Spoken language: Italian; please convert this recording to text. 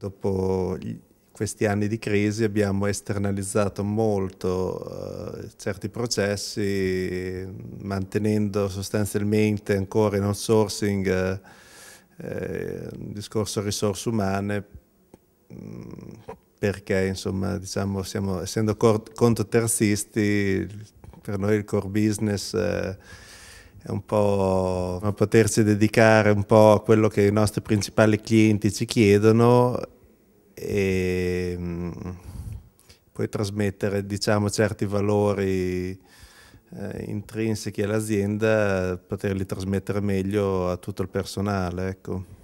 Dopo questi anni di crisi abbiamo esternalizzato molto eh, certi processi, mantenendo sostanzialmente ancora in outsourcing eh, eh, il discorso risorse umane, mh, mm, perché insomma, diciamo, siamo, essendo conto terzisti, per noi il core business eh, è un po' potersi dedicare un po' a quello che i nostri principali clienti ci chiedono e mm, poi trasmettere diciamo, certi valori eh, intrinsechi all'azienda, poterli trasmettere meglio a tutto il personale. Ecco.